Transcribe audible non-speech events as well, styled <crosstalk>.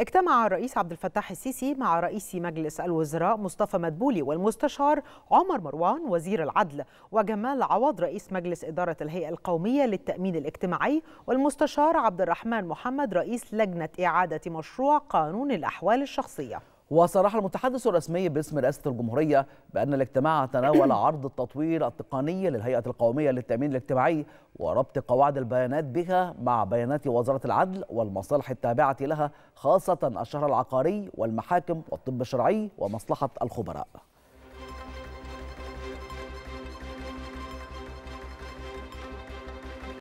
اجتمع الرئيس عبد الفتاح السيسي مع رئيس مجلس الوزراء مصطفى مدبولي والمستشار عمر مروان وزير العدل وجمال عوض رئيس مجلس إدارة الهيئة القومية للتأمين الاجتماعي والمستشار عبد الرحمن محمد رئيس لجنة إعادة مشروع قانون الأحوال الشخصية وصرح المتحدث الرسمي باسم رئاسة الجمهورية بأن الاجتماع تناول <clears throat> عرض التطوير التقني للهيئة القومية للتأمين الاجتماعي وربط قواعد البيانات بها مع بيانات وزارة العدل والمصالح التابعة لها خاصة الشهر العقاري والمحاكم والطب الشرعي ومصلحة الخبراء